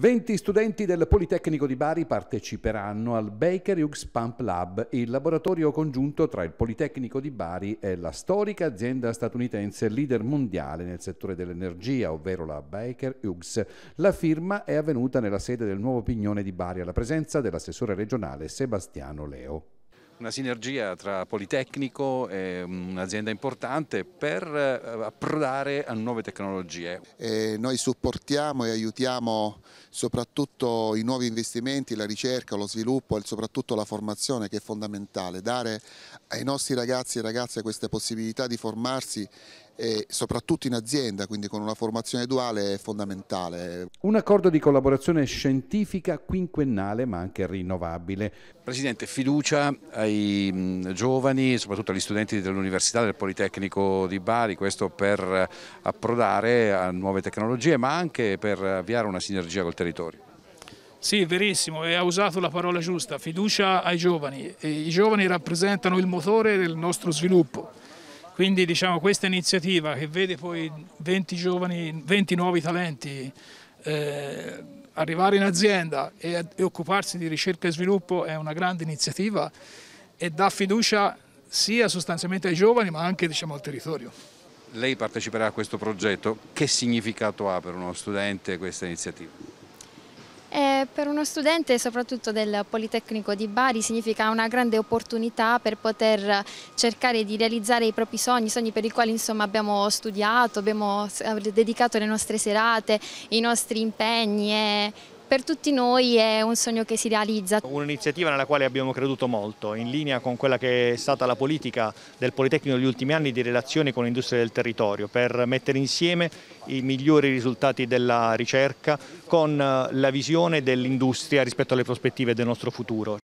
20 studenti del Politecnico di Bari parteciperanno al Baker Hughes Pump Lab, il laboratorio congiunto tra il Politecnico di Bari e la storica azienda statunitense leader mondiale nel settore dell'energia, ovvero la Baker Hughes. La firma è avvenuta nella sede del nuovo Pignone di Bari alla presenza dell'assessore regionale Sebastiano Leo una sinergia tra Politecnico e mm, un'azienda importante per eh, approdare a nuove tecnologie. E noi supportiamo e aiutiamo soprattutto i nuovi investimenti, la ricerca, lo sviluppo e soprattutto la formazione che è fondamentale, dare ai nostri ragazzi e ragazze questa possibilità di formarsi e soprattutto in azienda, quindi con una formazione duale è fondamentale. Un accordo di collaborazione scientifica quinquennale ma anche rinnovabile. Presidente, fiducia ai giovani, soprattutto agli studenti dell'Università del Politecnico di Bari, questo per approdare a nuove tecnologie ma anche per avviare una sinergia col territorio. Sì, verissimo, e ha usato la parola giusta, fiducia ai giovani. I giovani rappresentano il motore del nostro sviluppo quindi diciamo, questa iniziativa che vede poi 20, giovani, 20 nuovi talenti eh, arrivare in azienda e, e occuparsi di ricerca e sviluppo è una grande iniziativa e dà fiducia sia sostanzialmente ai giovani ma anche diciamo, al territorio. Lei parteciperà a questo progetto, che significato ha per uno studente questa iniziativa? E eh, per uno studente soprattutto del Politecnico di Bari significa una grande opportunità per poter cercare di realizzare i propri sogni, sogni per i quali insomma, abbiamo studiato, abbiamo eh, dedicato le nostre serate, i nostri impegni e per tutti noi è un sogno che si realizza. Un'iniziativa nella quale abbiamo creduto molto, in linea con quella che è stata la politica del Politecnico negli ultimi anni di relazione con l'industria del territorio, per mettere insieme i migliori risultati della ricerca con la visione dell'industria rispetto alle prospettive del nostro futuro.